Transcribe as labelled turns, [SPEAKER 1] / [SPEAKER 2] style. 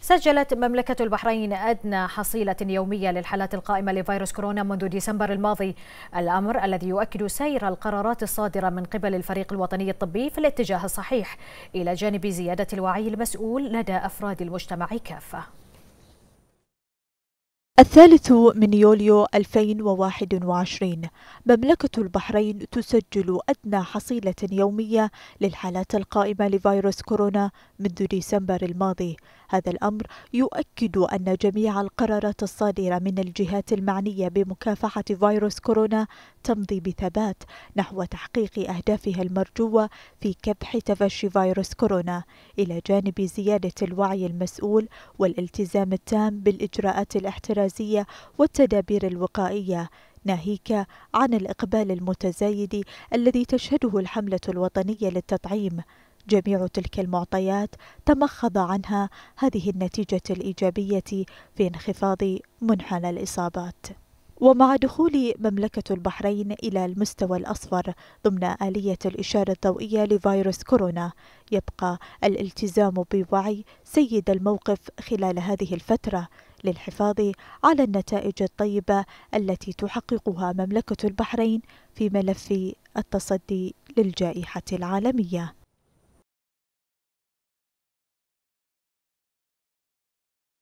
[SPEAKER 1] سجلت مملكة البحرين أدنى حصيلة يومية للحالات القائمة لفيروس كورونا منذ ديسمبر الماضي الأمر الذي يؤكد سير القرارات الصادرة من قبل الفريق الوطني الطبي في الاتجاه الصحيح إلى جانب زيادة الوعي المسؤول لدى أفراد المجتمع كافة
[SPEAKER 2] الثالث من يوليو 2021 مملكة البحرين تسجل أدنى حصيلة يومية للحالات القائمة لفيروس كورونا منذ ديسمبر الماضي هذا الأمر يؤكد أن جميع القرارات الصادرة من الجهات المعنية بمكافحة فيروس كورونا تمضي بثبات نحو تحقيق أهدافها المرجوة في كبح تفشي فيروس كورونا إلى جانب زيادة الوعي المسؤول والالتزام التام بالإجراءات الاحترازية الرئاسية والتدابير الوقائية ناهيك عن الإقبال المتزايد الذي تشهده الحملة الوطنية للتطعيم جميع تلك المعطيات تمخض عنها هذه النتيجة الإيجابية في انخفاض منحنى الإصابات ومع دخول مملكة البحرين إلى المستوى الأصفر ضمن آلية الإشارة الضوئية لفيروس كورونا يبقى الالتزام بوعي سيد الموقف خلال هذه الفترة للحفاظ على النتائج الطيبة التي تحققها مملكة البحرين في ملف التصدي للجائحة العالمية